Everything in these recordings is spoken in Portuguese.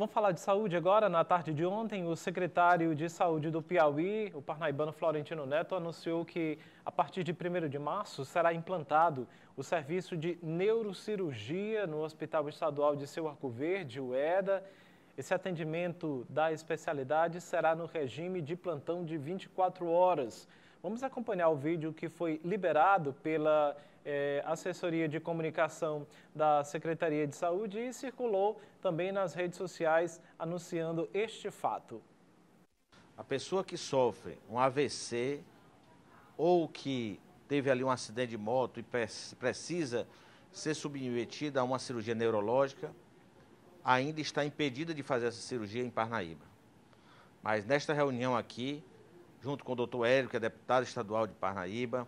Vamos falar de saúde agora. Na tarde de ontem, o secretário de Saúde do Piauí, o parnaibano Florentino Neto, anunciou que a partir de 1 de março será implantado o serviço de neurocirurgia no Hospital Estadual de Seu Arco Verde, o EDA. Esse atendimento da especialidade será no regime de plantão de 24 horas. Vamos acompanhar o vídeo que foi liberado pela eh, assessoria de comunicação da Secretaria de Saúde e circulou também nas redes sociais anunciando este fato. A pessoa que sofre um AVC ou que teve ali um acidente de moto e precisa ser submetida a uma cirurgia neurológica, ainda está impedida de fazer essa cirurgia em Parnaíba. Mas nesta reunião aqui, junto com o doutor Hélio, que é deputado estadual de Parnaíba,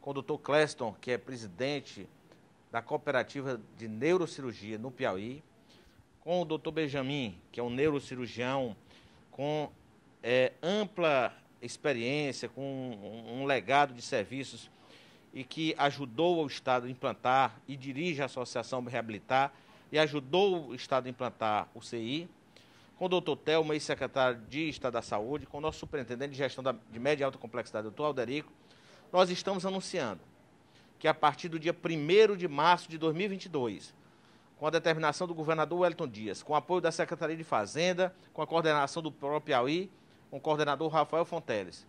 com o doutor Cleston, que é presidente da Cooperativa de Neurocirurgia no Piauí, com o doutor Benjamin, que é um neurocirurgião com é, ampla experiência, com um, um legado de serviços e que ajudou o Estado a implantar e dirige a Associação Reabilitar e ajudou o Estado a implantar o CI, com o doutor Telmo, ex-secretário de Estado da Saúde, com o nosso superintendente de gestão de média e alta complexidade, doutor Alderico, nós estamos anunciando que a partir do dia 1 de março de 2022, com a determinação do governador Wellington Dias, com o apoio da Secretaria de Fazenda, com a coordenação do próprio Piauí, com o coordenador Rafael Fonteles,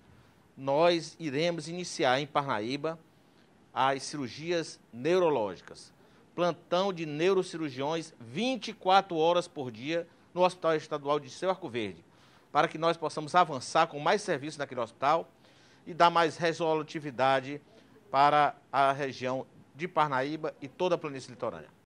nós iremos iniciar em Parnaíba as cirurgias neurológicas. Plantão de neurocirurgiões 24 horas por dia, no Hospital Estadual de Seu Arco Verde, para que nós possamos avançar com mais serviços naquele hospital e dar mais resolutividade para a região de Parnaíba e toda a planície litorânea.